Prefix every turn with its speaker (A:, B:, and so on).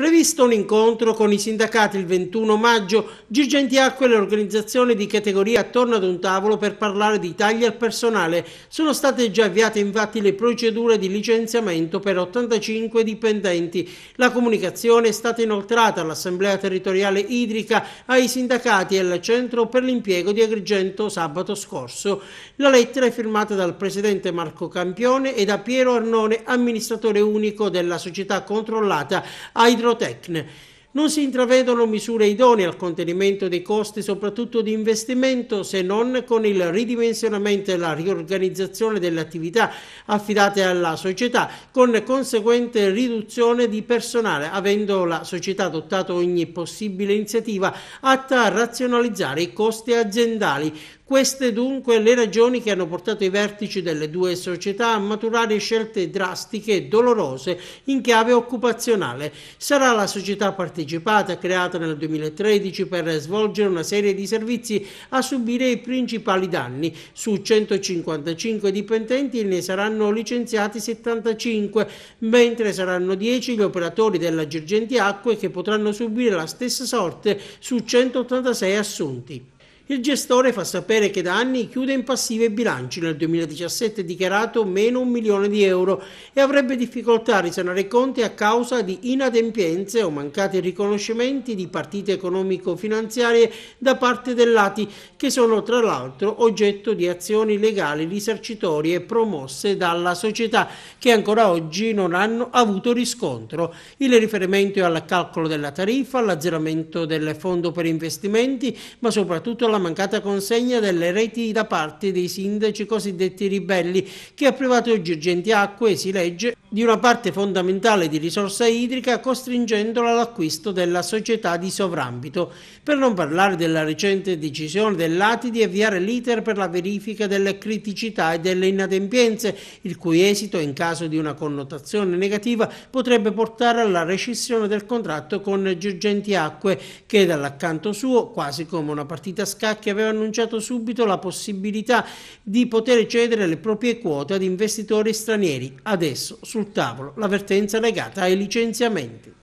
A: Previsto un incontro con i sindacati il 21 maggio, Girgentiacque e le organizzazioni di categoria attorno ad un tavolo per parlare di tagli al personale. Sono state già avviate infatti le procedure di licenziamento per 85 dipendenti. La comunicazione è stata inoltrata all'Assemblea Territoriale Idrica, ai sindacati e al Centro per l'impiego di Agrigento sabato scorso. La lettera è firmata dal Presidente Marco Campione e da Piero Arnone, amministratore unico della società controllata Aidro Ferrotecne. Non si intravedono misure idonee al contenimento dei costi, soprattutto di investimento, se non con il ridimensionamento e la riorganizzazione delle attività affidate alla società, con conseguente riduzione di personale, avendo la società adottato ogni possibile iniziativa atta a razionalizzare i costi aziendali. Queste dunque le ragioni che hanno portato i vertici delle due società a maturare scelte drastiche e dolorose in chiave occupazionale. Sarà la società partecipata, creata nel 2013 per svolgere una serie di servizi, a subire i principali danni. Su 155 dipendenti ne saranno licenziati 75, mentre saranno 10 gli operatori della Girgenti Acque che potranno subire la stessa sorte su 186 assunti. Il gestore fa sapere che da anni chiude in passivo i bilanci, nel 2017 dichiarato meno un milione di euro e avrebbe difficoltà a risanare i conti a causa di inadempienze o mancati riconoscimenti di partite economico-finanziarie da parte dell'ATI, che sono tra l'altro oggetto di azioni legali risarcitorie promosse dalla società, che ancora oggi non hanno avuto riscontro. Il riferimento è al calcolo della tariffa, all'azzeramento del fondo per investimenti, ma soprattutto alla la mancata consegna delle reti da parte dei sindaci cosiddetti ribelli, che ha privato Girgenti Acque, si legge, di una parte fondamentale di risorsa idrica costringendola all'acquisto della società di sovrambito, per non parlare della recente decisione dell'ATI di avviare l'iter per la verifica delle criticità e delle inadempienze, il cui esito in caso di una connotazione negativa potrebbe portare alla rescissione del contratto con Giorgenti Acque che dall'accanto suo, quasi come una partita a scacchi, aveva annunciato subito la possibilità di poter cedere le proprie quote ad investitori stranieri. Adesso, su sul tavolo l'avvertenza legata ai licenziamenti.